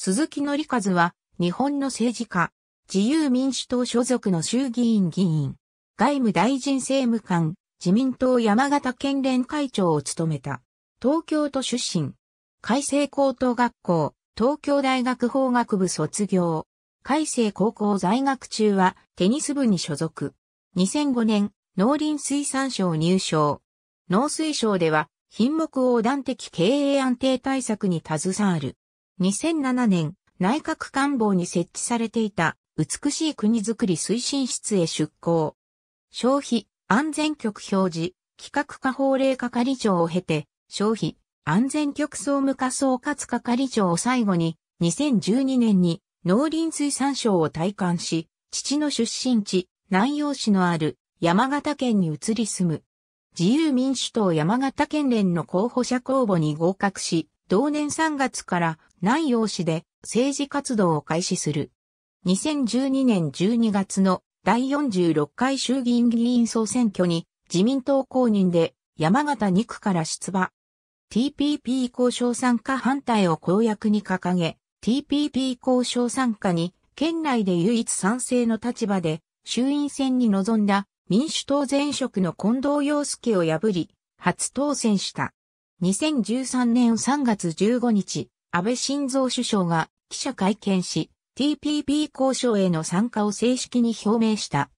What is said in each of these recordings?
鈴木則和は、日本の政治家、自由民主党所属の衆議院議員、外務大臣政務官、自民党山形県連会長を務めた。東京都出身。海正高等学校、東京大学法学部卒業。海正高校在学中はテニス部に所属。2005年、農林水産省入省。農水省では、品目横断的経営安定対策に携わる。2007年、内閣官房に設置されていた、美しい国づくり推進室へ出向。消費、安全局表示、企画課法令係長を経て、消費、安全局総務課総括係長を最後に、2012年に農林水産省を退官し、父の出身地、南陽市のある山形県に移り住む。自由民主党山形県連の候補者公募に合格し、同年3月から南陽市で政治活動を開始する。2012年12月の第46回衆議院議員総選挙に自民党公認で山形2区から出馬。TPP 交渉参加反対を公約に掲げ、TPP 交渉参加に県内で唯一賛成の立場で衆院選に臨んだ民主党前職の近藤洋介を破り、初当選した。2013年3月15日、安倍晋三首相が記者会見し、TPP 交渉への参加を正式に表明した。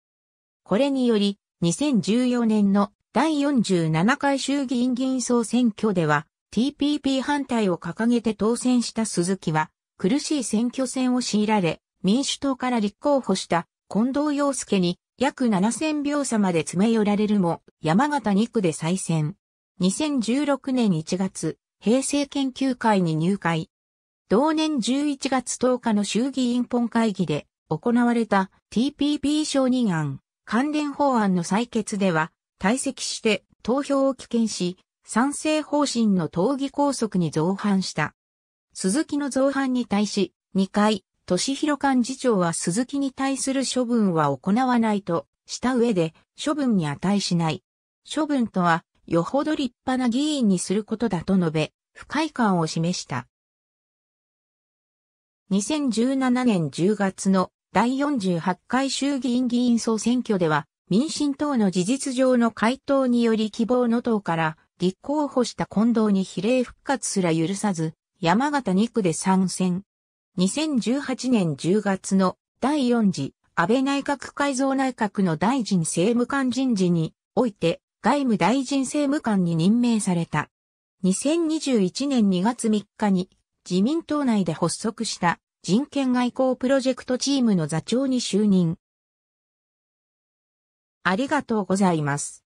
これにより、2014年の第47回衆議院議員総選挙では、TPP 反対を掲げて当選した鈴木は、苦しい選挙戦を強いられ、民主党から立候補した近藤洋介に約7000票差まで詰め寄られるも、山形2区で再選。2016年1月、平成研究会に入会。同年11月10日の衆議院本会議で行われた TPP 承認案関連法案の採決では、退席して投票を棄権し、賛成方針の討議拘束に造反した。鈴木の造反に対し、2回、敏弘幹事長は鈴木に対する処分は行わないとした上で、処分に値しない。処分とは、よほど立派な議員にすることだと述べ、不快感を示した。2017年10月の第48回衆議院議員総選挙では、民進党の事実上の回答により希望の党から立候補した近藤に比例復活すら許さず、山形2区で参戦。2018年10月の第4次安倍内閣改造内閣の大臣政務官人事において外務大臣政務官に任命された。2021年2月3日に自民党内で発足した人権外交プロジェクトチームの座長に就任。ありがとうございます。